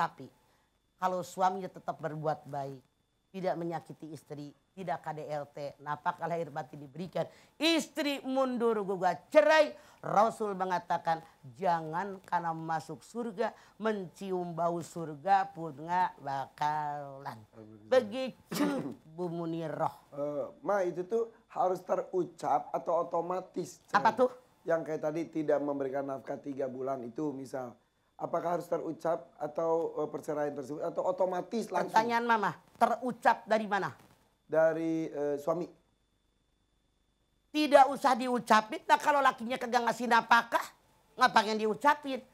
Tapi kalau suaminya tetap berbuat baik, tidak menyakiti istri, tidak KDLT, napak lahir batin diberikan. Istri mundur gugat cerai, Rasul mengatakan jangan karena masuk surga, mencium bau surga pun nggak bakalan. Begitu Bu Muniroh. Uh, eh, Ma itu tuh harus terucap atau otomatis. Cerai. Apa tuh? Yang kayak tadi tidak memberikan nafkah tiga bulan itu misal Apakah harus terucap atau uh, perceraian tersebut atau otomatis langsung? Pertanyaan Mama, terucap dari mana? Dari uh, suami. Tidak usah diucapin. Nah kalau lakinya kagak ngasih napakah, nggak pengen diucapin.